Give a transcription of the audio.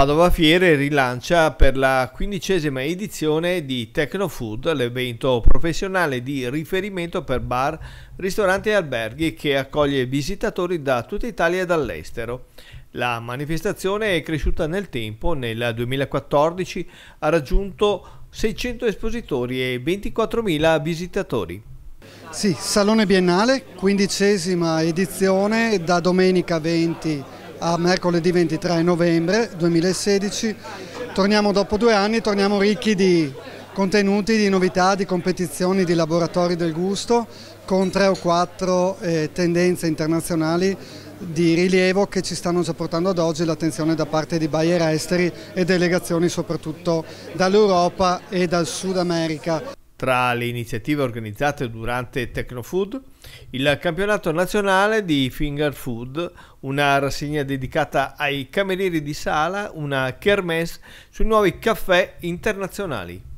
Padova Fiere rilancia per la quindicesima edizione di Tecnofood, l'evento professionale di riferimento per bar, ristoranti e alberghi che accoglie visitatori da tutta Italia e dall'estero. La manifestazione è cresciuta nel tempo, nel 2014 ha raggiunto 600 espositori e 24.000 visitatori. Sì, Salone Biennale, quindicesima edizione da domenica 20 a mercoledì 23 novembre 2016. Torniamo dopo due anni, torniamo ricchi di contenuti, di novità, di competizioni, di laboratori del gusto con tre o quattro eh, tendenze internazionali di rilievo che ci stanno già portando ad oggi l'attenzione da parte di Bayer esteri e delegazioni soprattutto dall'Europa e dal Sud America. Tra le iniziative organizzate durante Tecnofood, il campionato nazionale di finger food, una rassegna dedicata ai camerieri di sala, una kermesse sui nuovi caffè internazionali.